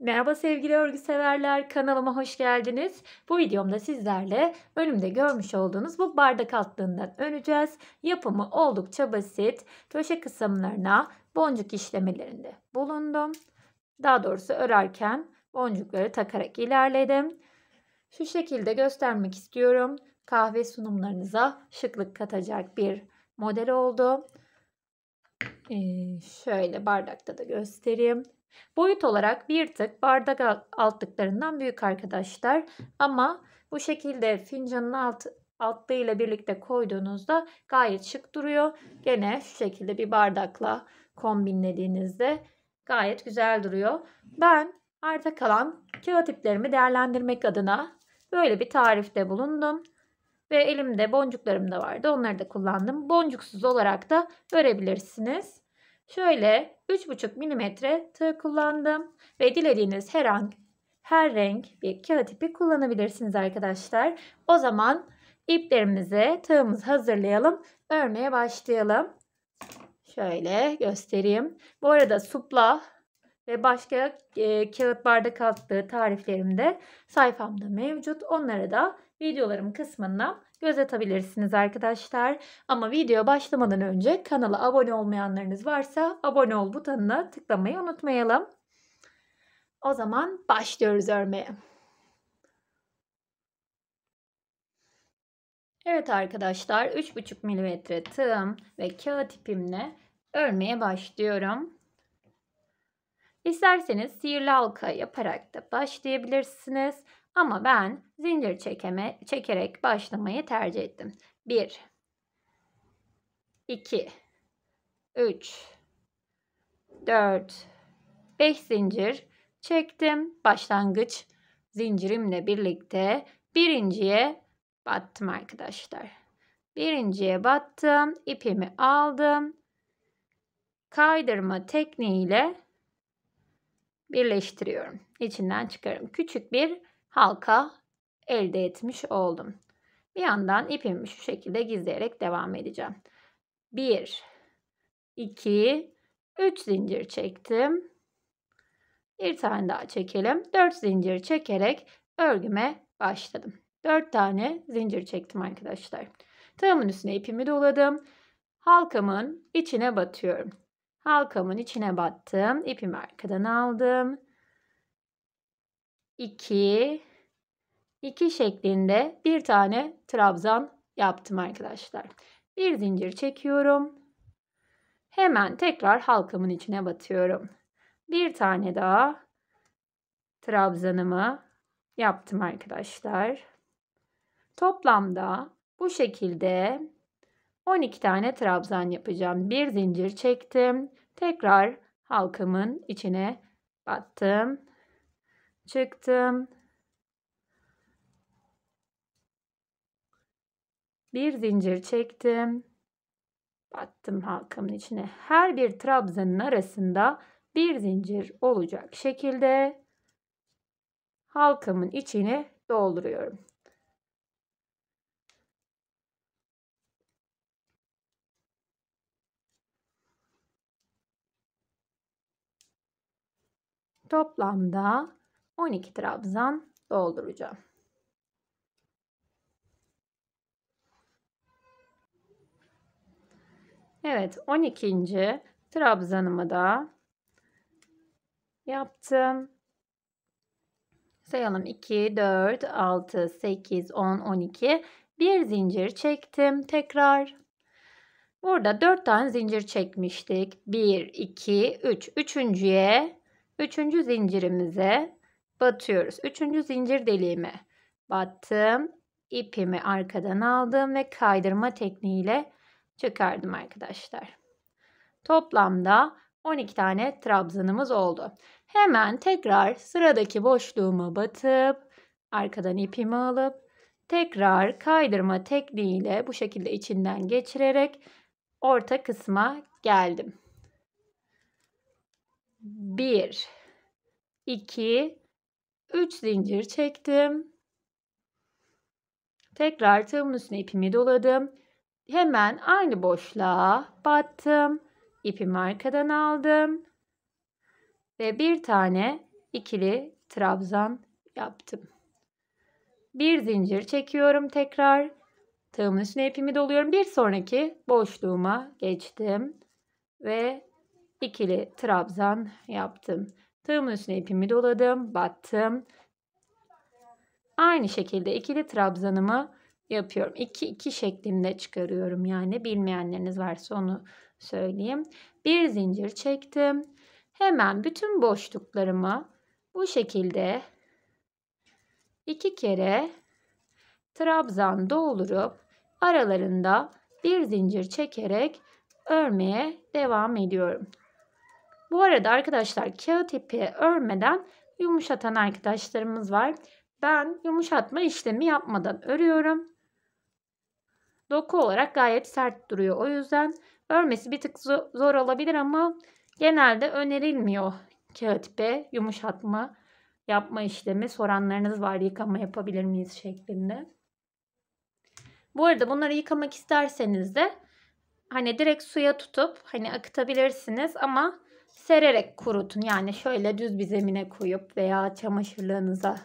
Merhaba sevgili örgü severler kanalıma hoş geldiniz. Bu videomda sizlerle önümde görmüş olduğunuz bu bardak altlığından öreceğiz. Yapımı oldukça basit. Köşe kısımlarına boncuk işlemelerinde bulundum. Daha doğrusu örerken boncukları takarak ilerledim. Şu şekilde göstermek istiyorum. Kahve sunumlarınıza şıklık katacak bir model oldu. Ee, şöyle bardakta da göstereyim. Boyut olarak bir tık bardak altlıklarından büyük arkadaşlar. Ama bu şekilde fincanın alt, altlığı ile birlikte koyduğunuzda gayet şık duruyor. Gene şu şekilde bir bardakla kombinlediğinizde gayet güzel duruyor. Ben arta kalan kağıt iplerimi değerlendirmek adına böyle bir tarifte bulundum. Ve elimde boncuklarım da vardı. Onları da kullandım. Boncuksuz olarak da örebilirsiniz. Şöyle 3,5 mm tığ kullandım ve dilediğiniz her hangi her renk bir kağıt ipi kullanabilirsiniz arkadaşlar. O zaman iplerimizi tığımızı hazırlayalım. Örmeye başlayalım. Şöyle göstereyim. Bu arada supla ve başka e, kağıt bardak altlığı tariflerim de sayfamda mevcut. Onlara da videolarım kısmından göz atabilirsiniz arkadaşlar. Ama video başlamadan önce kanala abone olmayanlarınız varsa abone ol butonuna tıklamayı unutmayalım. O zaman başlıyoruz örmeye. Evet arkadaşlar 3,5 mm tığım ve kağıt ipimle örmeye başlıyorum. İsterseniz sihirli halka yaparak da başlayabilirsiniz. Ama ben zincir çekeme, çekerek başlamayı tercih ettim. 1 2 3 4 5 zincir çektim. Başlangıç zincirimle birlikte birinciye battım arkadaşlar. Birinciye battım. ipimi aldım. Kaydırma tekniğiyle birleştiriyorum. İçinden çıkarım. Küçük bir halka elde etmiş oldum. Bir yandan ipimi şu şekilde gizleyerek devam edeceğim. 1 2 3 zincir çektim. Bir tane daha çekelim. 4 zincir çekerek örgüme başladım. 4 tane zincir çektim arkadaşlar. Tığımın üstüne ipimi doladım. Halkamın içine batıyorum. Halkamın içine battım. İpimi arkadan aldım. 2, 2 şeklinde bir tane trabzan yaptım arkadaşlar. Bir zincir çekiyorum. Hemen tekrar halkamın içine batıyorum. Bir tane daha trabzanımı yaptım arkadaşlar. Toplamda bu şekilde 12 tane trabzan yapacağım. Bir zincir çektim. Tekrar halkamın içine battım çıktım. Bir zincir çektim. Battım halkamın içine. Her bir trabzanın arasında bir zincir olacak şekilde halkamın içini dolduruyorum. Toplamda 12 trabzan dolduracağım. Evet 12. trabzanımı da yaptım. Sayalım 2, 4, 6, 8, 10, 12. Bir zincir çektim tekrar. Burada 4 tane zincir çekmiştik. 1, 2, 3. Üçüncüye, 3. zincirimize batıyoruz. Üçüncü zincir deliğime battım. İpimi arkadan aldım ve kaydırma tekniğiyle çıkardım arkadaşlar. Toplamda 12 tane trabzanımız oldu. Hemen tekrar sıradaki boşluğuma batıp arkadan ipimi alıp tekrar kaydırma tekniğiyle bu şekilde içinden geçirerek orta kısma geldim. 1 2 3 zincir çektim. Tekrar tığımın üstüne ipimi doladım. Hemen aynı boşluğa battım. İpimi arkadan aldım. Ve bir tane ikili trabzan yaptım. Bir zincir çekiyorum tekrar. Tığımın üstüne ipimi doluyorum. Bir sonraki boşluğuma geçtim. Ve ikili trabzan yaptım. Tığımın üstüne ipimi doladım. Battım. Aynı şekilde ikili trabzanımı yapıyorum. 2 2 şeklinde çıkarıyorum yani bilmeyenleriniz varsa onu söyleyeyim. Bir zincir çektim. Hemen bütün boşluklarımı bu şekilde iki kere trabzan doldurup aralarında bir zincir çekerek örmeye devam ediyorum. Bu arada arkadaşlar kağıt ipi örmeden yumuşatan arkadaşlarımız var. Ben yumuşatma işlemi yapmadan örüyorum. Doku olarak gayet sert duruyor. O yüzden örmesi bir tık zor olabilir ama genelde önerilmiyor kağıt ipi yumuşatma yapma işlemi soranlarınız var yıkama yapabilir miyiz şeklinde. Bu arada bunları yıkamak isterseniz de hani direkt suya tutup hani akıtabilirsiniz ama sererek kurutun. Yani şöyle düz bir zemine koyup veya çamaşırlığınıza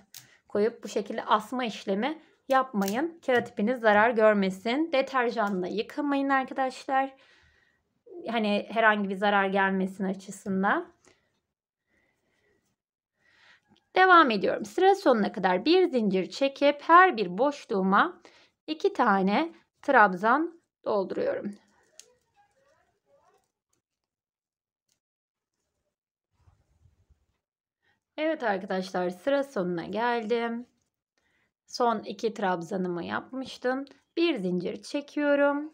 koyup bu şekilde asma işlemi yapmayın. Keratipiniz zarar görmesin. Deterjanla yıkamayın arkadaşlar. Hani herhangi bir zarar gelmesin açısından. Devam ediyorum. Sıra sonuna kadar bir zincir çekip her bir boşluğuma iki tane trabzan dolduruyorum. Evet arkadaşlar sıra sonuna geldim. Son iki trabzanımı yapmıştım. Bir zincir çekiyorum.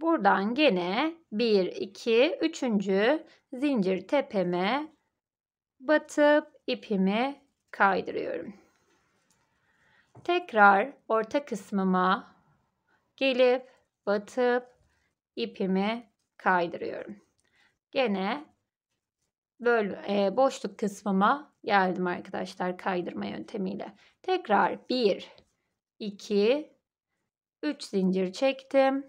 Buradan gene 1, 2, 3. zincir tepeme batıp ipimi kaydırıyorum. Tekrar orta kısmıma gelip batıp ipimi kaydırıyorum. Gene böl e, boşluk kısmıma geldim arkadaşlar kaydırma yöntemiyle. Tekrar 1, 2, 3 zincir çektim.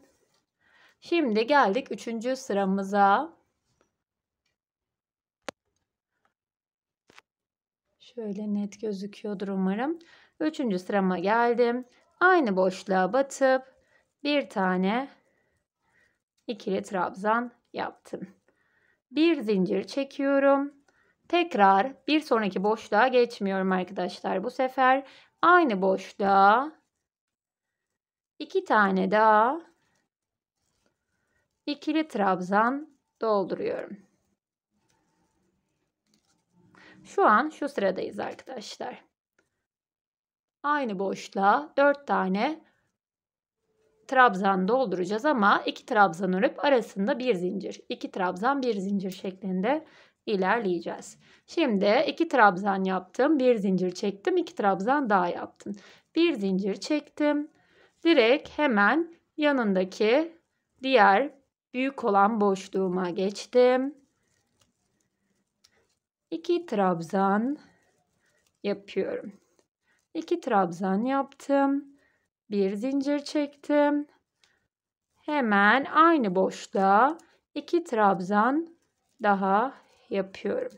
Şimdi geldik 3. sıramıza. Şöyle net gözüküyordur umarım. 3. sırama geldim. Aynı boşluğa batıp bir tane ikili trabzan yaptım bir zincir çekiyorum. Tekrar bir sonraki boşluğa geçmiyorum arkadaşlar. Bu sefer aynı boşluğa iki tane daha ikili trabzan dolduruyorum. Şu an şu sıradayız arkadaşlar. Aynı boşluğa 4 tane trabzan dolduracağız ama iki trabzan örüp arasında bir zincir. iki trabzan bir zincir şeklinde ilerleyeceğiz. Şimdi iki trabzan yaptım. Bir zincir çektim. iki trabzan daha yaptım. Bir zincir çektim. Direkt hemen yanındaki diğer büyük olan boşluğuma geçtim. İki trabzan yapıyorum. İki trabzan yaptım bir zincir çektim. Hemen aynı boşluğa iki trabzan daha yapıyorum.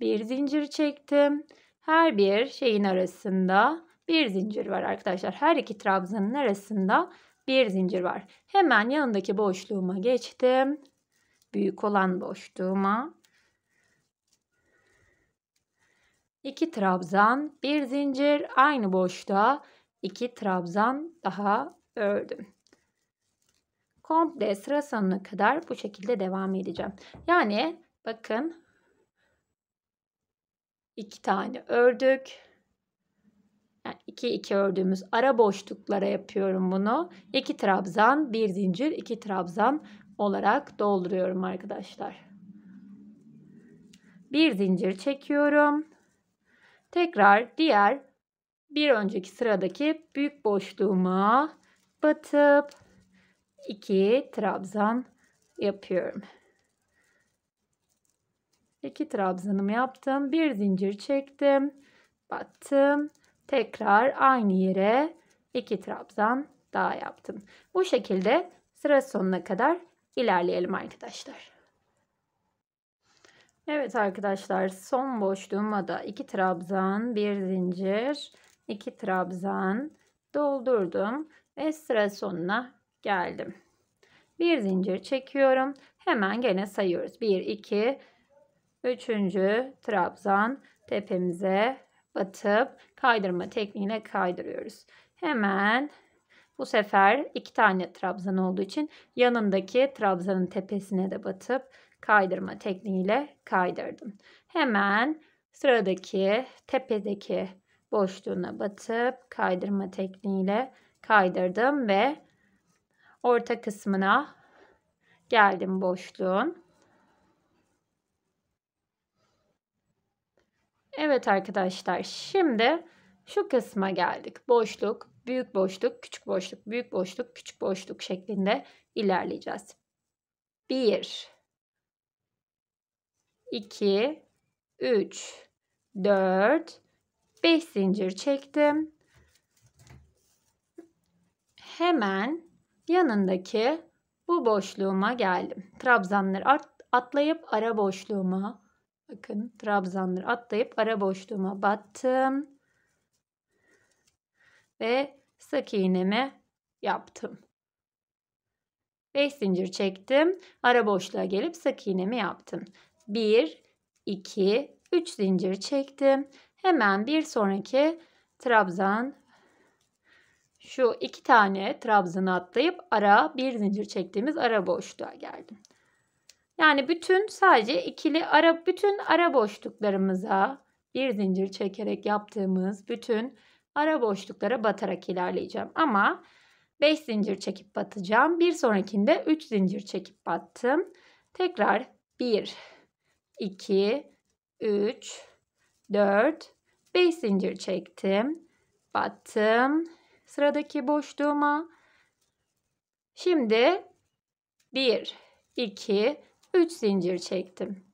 Bir zincir çektim. Her bir şeyin arasında bir zincir var arkadaşlar. Her iki trabzanın arasında bir zincir var. Hemen yanındaki boşluğuma geçtim. Büyük olan boşluğuma 2 trabzan, bir zincir aynı boşluğa 2 trabzan daha ördüm. Komple sıra sonuna kadar bu şekilde devam edeceğim. Yani bakın 2 tane ördük. Yani 2 2 ördüğümüz ara boşluklara yapıyorum bunu. 2 trabzan, bir zincir, 2 trabzan olarak dolduruyorum arkadaşlar. Bir zincir çekiyorum. Tekrar diğer bir önceki sıradaki büyük boşluğuma batıp 2 trabzan yapıyorum. 2 trabzanımı yaptım. Bir zincir çektim. Battım. Tekrar aynı yere 2 trabzan daha yaptım. Bu şekilde sıra sonuna kadar ilerleyelim arkadaşlar. Evet arkadaşlar son boşluğuma da 2 trabzan, 1 zincir, 2 trabzan doldurdum ve sıra sonuna geldim. Bir zincir çekiyorum. Hemen gene sayıyoruz. 1 2 3. trabzan tepemize batıp kaydırma tekniğine kaydırıyoruz. Hemen bu sefer iki tane trabzan olduğu için yanındaki trabzanın tepesine de batıp kaydırma tekniğiyle kaydırdım. Hemen sıradaki tepedeki boşluğuna batıp kaydırma tekniğiyle kaydırdım ve orta kısmına geldim boşluğun. Evet arkadaşlar şimdi şu kısma geldik. Boşluk, büyük boşluk, küçük boşluk, büyük boşluk, küçük boşluk şeklinde ilerleyeceğiz. 1 2, 3, 4, 5 zincir çektim. Hemen yanındaki bu boşluğuma geldim. Trabzanları atlayıp ara boşluğuma bakın trabzanları atlayıp ara boşluğuma battım. Ve sık iğnemi yaptım. 5 zincir çektim. Ara boşluğa gelip sık iğnemi yaptım. 1, 2, 3 zincir çektim. Hemen bir sonraki trabzan şu iki tane trabzanı atlayıp ara bir zincir çektiğimiz ara boşluğa geldim. Yani bütün sadece ikili ara bütün ara boşluklarımıza bir zincir çekerek yaptığımız bütün ara boşluklara batarak ilerleyeceğim. Ama 5 zincir çekip batacağım. Bir sonrakinde 3 zincir çekip battım. Tekrar 1 2, 3, 4, 5 zincir çektim. Battım. Sıradaki boşluğuma. Şimdi 1, 2, 3 zincir çektim.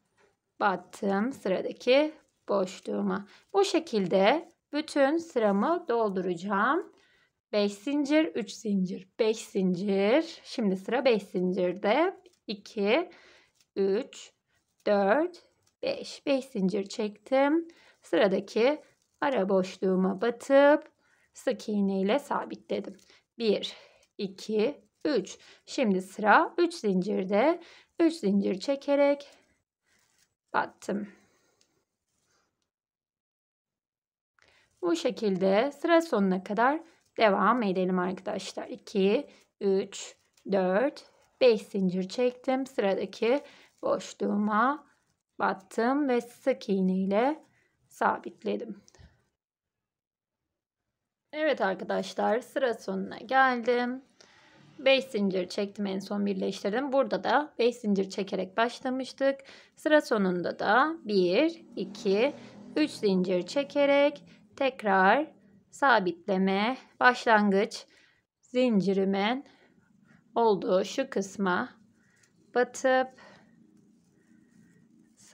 Battım sıradaki boşluğuma. Bu şekilde bütün sıramı dolduracağım. 5 zincir, 3 zincir, 5 zincir. Şimdi sıra 5 zincirde. 2, 3, 4, 5. 5 zincir çektim. Sıradaki ara boşluğuma batıp sık iğne ile sabitledim. 1, 2, 3. Şimdi sıra 3 zincirde. 3 zincir çekerek battım. Bu şekilde sıra sonuna kadar devam edelim arkadaşlar. 2, 3, 4, 5 zincir çektim. Sıradaki boşluğuma battım ve sık iğne ile sabitledim. Evet arkadaşlar sıra sonuna geldim. 5 zincir çektim en son birleştirdim. Burada da 5 zincir çekerek başlamıştık. Sıra sonunda da 1, 2, 3 zincir çekerek tekrar sabitleme başlangıç zincirimin olduğu şu kısma batıp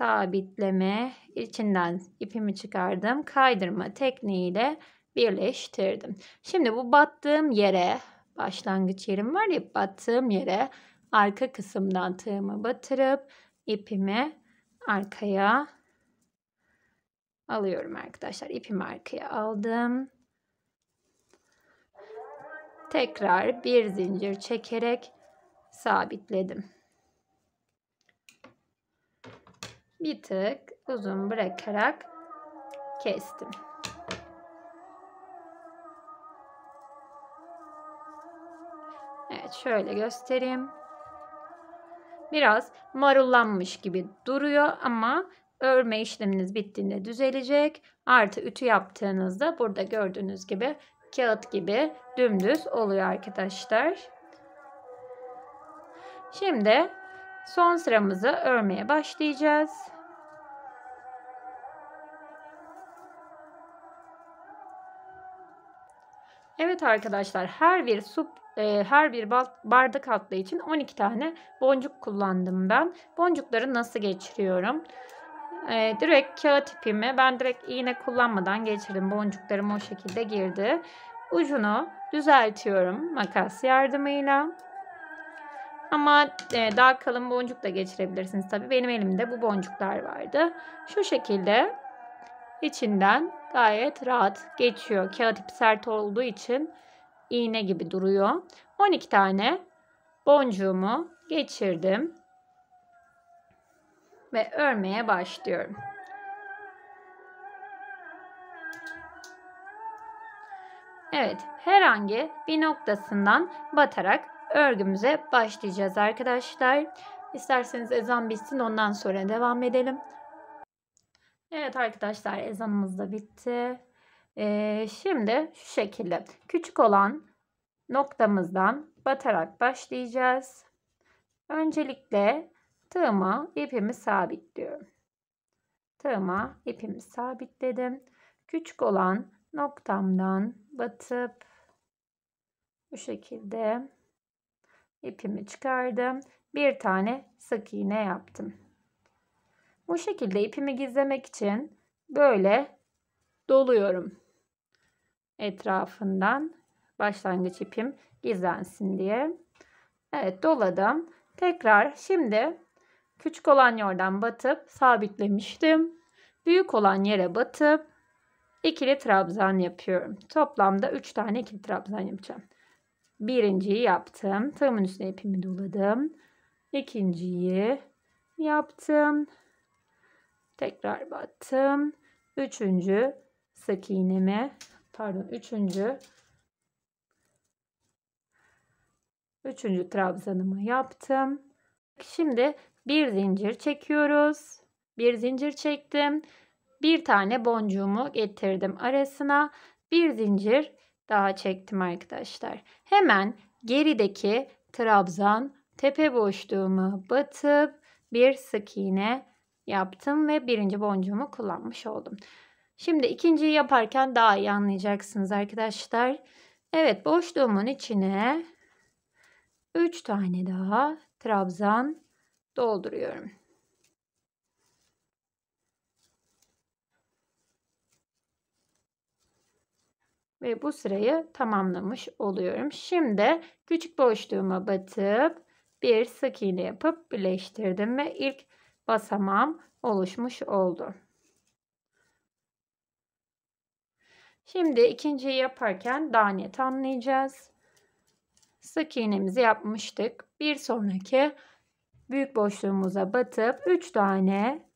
sabitleme içinden ipimi çıkardım. Kaydırma tekniğiyle birleştirdim. Şimdi bu battığım yere başlangıç yerim var ya battığım yere arka kısımdan tığımı batırıp ipimi arkaya alıyorum arkadaşlar. İpimi arkaya aldım. Tekrar bir zincir çekerek sabitledim. bir tık uzun bırakarak kestim. Evet şöyle göstereyim. Biraz marullanmış gibi duruyor ama örme işleminiz bittiğinde düzelecek. Artı ütü yaptığınızda burada gördüğünüz gibi kağıt gibi dümdüz oluyor arkadaşlar. Şimdi Son sıramızı örmeye başlayacağız. Evet arkadaşlar her bir su e, her bir bardak altlığı için 12 tane boncuk kullandım ben. Boncukları nasıl geçiriyorum? E, direkt kağıt ipimi ben direkt iğne kullanmadan geçirdim. Boncuklarım o şekilde girdi. Ucunu düzeltiyorum makas yardımıyla. Ama e, daha kalın boncuk da geçirebilirsiniz tabii. Benim elimde bu boncuklar vardı. Şu şekilde içinden gayet rahat geçiyor. Kağıt ipi sert olduğu için iğne gibi duruyor. 12 tane boncuğumu geçirdim. Ve örmeye başlıyorum. Evet, herhangi bir noktasından batarak örgümüze başlayacağız arkadaşlar. İsterseniz ezan bitsin ondan sonra devam edelim. Evet arkadaşlar ezanımız da bitti. Ee, şimdi şu şekilde küçük olan noktamızdan batarak başlayacağız. Öncelikle tığıma ipimi sabitliyorum. Tığıma ipimi sabitledim. Küçük olan noktamdan batıp bu şekilde ipimi çıkardım. Bir tane sık iğne yaptım. Bu şekilde ipimi gizlemek için böyle doluyorum. Etrafından başlangıç ipim gizlensin diye. Evet doladım. Tekrar şimdi küçük olan yerden batıp sabitlemiştim. Büyük olan yere batıp ikili trabzan yapıyorum. Toplamda 3 tane ikili trabzan yapacağım. Birinciyi yaptım. Tığımın üstüne ipimi doladım. İkinciyi yaptım. Tekrar battım. Üçüncü sık iğnemi pardon üçüncü üçüncü trabzanımı yaptım. Şimdi bir zincir çekiyoruz. Bir zincir çektim. Bir tane boncuğumu getirdim arasına. Bir zincir daha çektim arkadaşlar. Hemen gerideki trabzan tepe boşluğumu batıp bir sık iğne yaptım ve birinci boncuğumu kullanmış oldum. Şimdi ikinciyi yaparken daha iyi anlayacaksınız arkadaşlar. Evet boşluğumun içine 3 tane daha trabzan dolduruyorum. ve bu sırayı tamamlamış oluyorum. Şimdi küçük boşluğuma batıp bir sık iğne yapıp birleştirdim ve ilk basamağım oluşmuş oldu. Şimdi ikinciyi yaparken daniye net Sık iğnemizi yapmıştık. Bir sonraki büyük boşluğumuza batıp 3 tane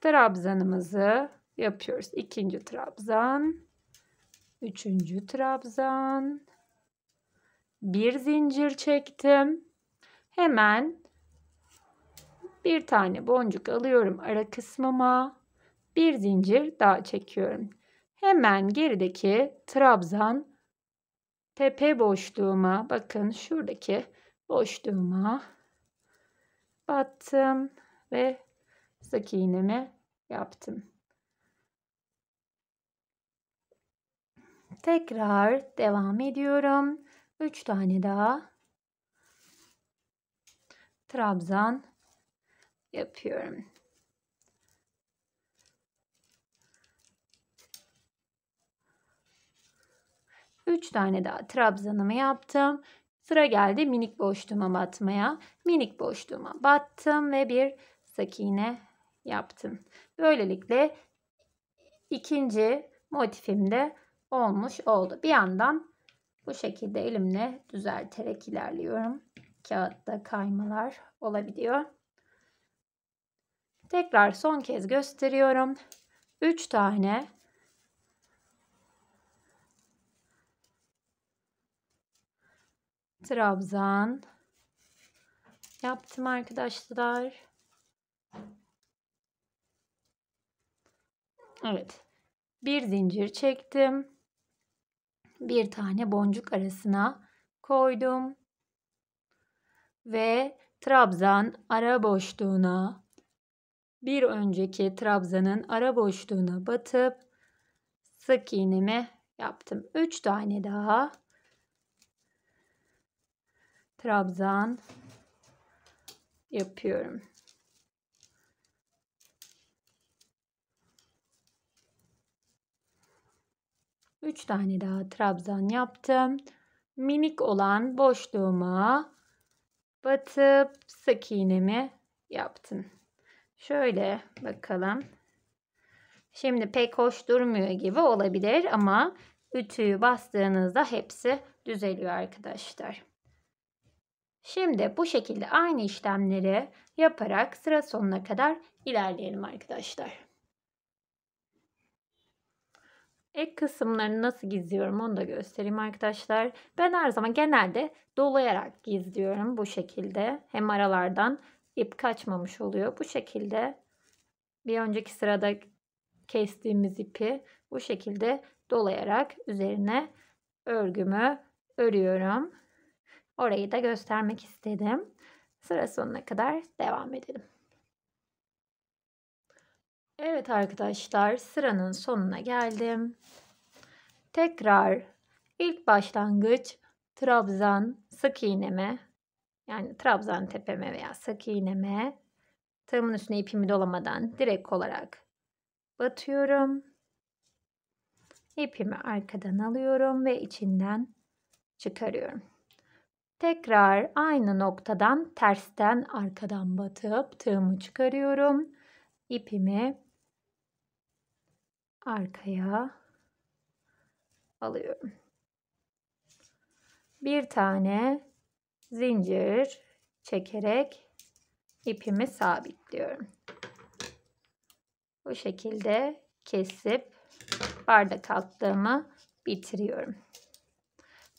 trabzanımızı yapıyoruz. İkinci trabzan, üçüncü trabzan, bir zincir çektim. Hemen bir tane boncuk alıyorum ara kısmıma. Bir zincir daha çekiyorum. Hemen gerideki trabzan tepe boşluğuma bakın şuradaki boşluğuma battım ve sık iğnemi yaptım. Tekrar devam ediyorum. 3 tane daha trabzan yapıyorum. Üç tane daha trabzanımı yaptım. Sıra geldi minik boşluğuma batmaya. Minik boşluğuma battım ve bir sakine yaptım. Böylelikle ikinci motifimde olmuş oldu. Bir yandan bu şekilde elimle düzelterek ilerliyorum. Kağıtta kaymalar olabiliyor. Tekrar son kez gösteriyorum. 3 tane trabzan yaptım arkadaşlar. Evet. Bir zincir çektim bir tane boncuk arasına koydum. Ve trabzan ara boşluğuna bir önceki trabzanın ara boşluğuna batıp sık iğnemi yaptım. 3 tane daha trabzan yapıyorum. 3 tane daha trabzan yaptım. Minik olan boşluğuma batıp sık iğnemi yaptım. Şöyle bakalım. Şimdi pek hoş durmuyor gibi olabilir ama ütüyü bastığınızda hepsi düzeliyor arkadaşlar. Şimdi bu şekilde aynı işlemleri yaparak sıra sonuna kadar ilerleyelim arkadaşlar. Ek kısımlarını nasıl gizliyorum onu da göstereyim arkadaşlar. Ben her zaman genelde dolayarak gizliyorum bu şekilde. Hem aralardan ip kaçmamış oluyor. Bu şekilde bir önceki sırada kestiğimiz ipi bu şekilde dolayarak üzerine örgümü örüyorum. Orayı da göstermek istedim. Sıra sonuna kadar devam edelim. Evet arkadaşlar sıranın sonuna geldim. Tekrar ilk başlangıç trabzan sık iğneme yani trabzan tepeme veya sık iğneme tığımın üstüne ipimi dolamadan direkt olarak batıyorum. İpimi arkadan alıyorum ve içinden çıkarıyorum. Tekrar aynı noktadan tersten arkadan batıp tığımı çıkarıyorum. İpimi arkaya alıyorum. Bir tane zincir çekerek ipimi sabitliyorum. Bu şekilde kesip bardak altlığımı bitiriyorum.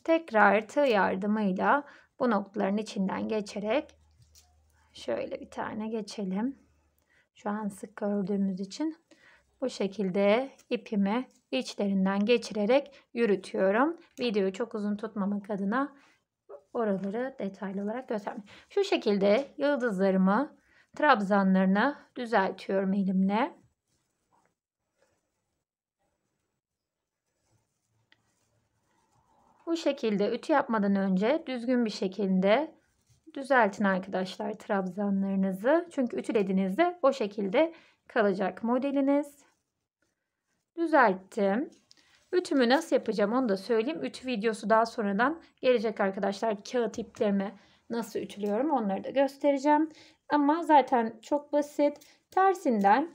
Tekrar tığ yardımıyla bu noktaların içinden geçerek şöyle bir tane geçelim. Şu an sık gördüğümüz için bu şekilde ipimi içlerinden geçirerek yürütüyorum. Videoyu çok uzun tutmamak adına oraları detaylı olarak göstermiyorum. Şu şekilde yıldızlarımı trabzanlarını düzeltiyorum elimle. Bu şekilde ütü yapmadan önce düzgün bir şekilde düzeltin arkadaşlar trabzanlarınızı. Çünkü ütülediğinizde o şekilde kalacak modeliniz. Düzelttim. Ütümü nasıl yapacağım onu da söyleyeyim. Ütü videosu daha sonradan gelecek arkadaşlar. Kağıt iplerimi nasıl ütülüyorum onları da göstereceğim. Ama zaten çok basit. Tersinden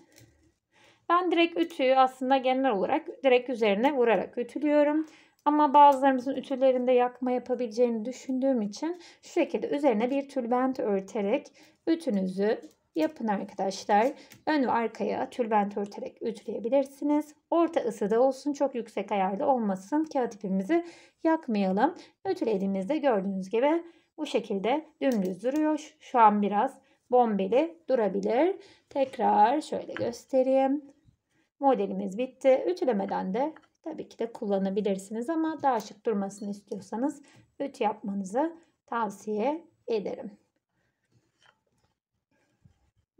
ben direkt ütüyü aslında genel olarak direkt üzerine vurarak ütülüyorum. Ama bazılarımızın ütülerinde yakma yapabileceğini düşündüğüm için şu şekilde üzerine bir tülbent örterek ütünüzü yapın arkadaşlar. Ön ve arkaya tülbent örterek ütüleyebilirsiniz. Orta ısıda olsun çok yüksek ayarlı olmasın. Kağıt ipimizi yakmayalım. Ütülediğimizde gördüğünüz gibi bu şekilde dümdüz duruyor. Şu an biraz bombeli durabilir. Tekrar şöyle göstereyim. Modelimiz bitti. Ütülemeden de tabii ki de kullanabilirsiniz ama daha şık durmasını istiyorsanız ütü yapmanızı tavsiye ederim.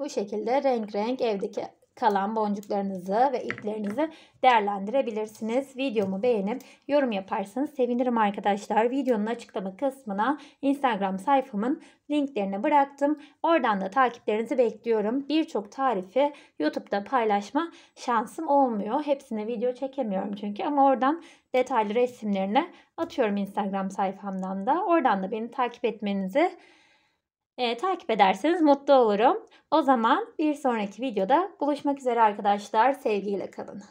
Bu şekilde renk renk evdeki kalan boncuklarınızı ve iplerinizi değerlendirebilirsiniz. Videomu beğenip yorum yaparsanız sevinirim arkadaşlar. Videonun açıklama kısmına Instagram sayfamın linklerini bıraktım. Oradan da takiplerinizi bekliyorum. Birçok tarifi YouTube'da paylaşma şansım olmuyor. Hepsine video çekemiyorum çünkü ama oradan detaylı resimlerini atıyorum Instagram sayfamdan da. Oradan da beni takip etmenizi e, takip ederseniz mutlu olurum. O zaman bir sonraki videoda buluşmak üzere arkadaşlar. Sevgiyle kalın.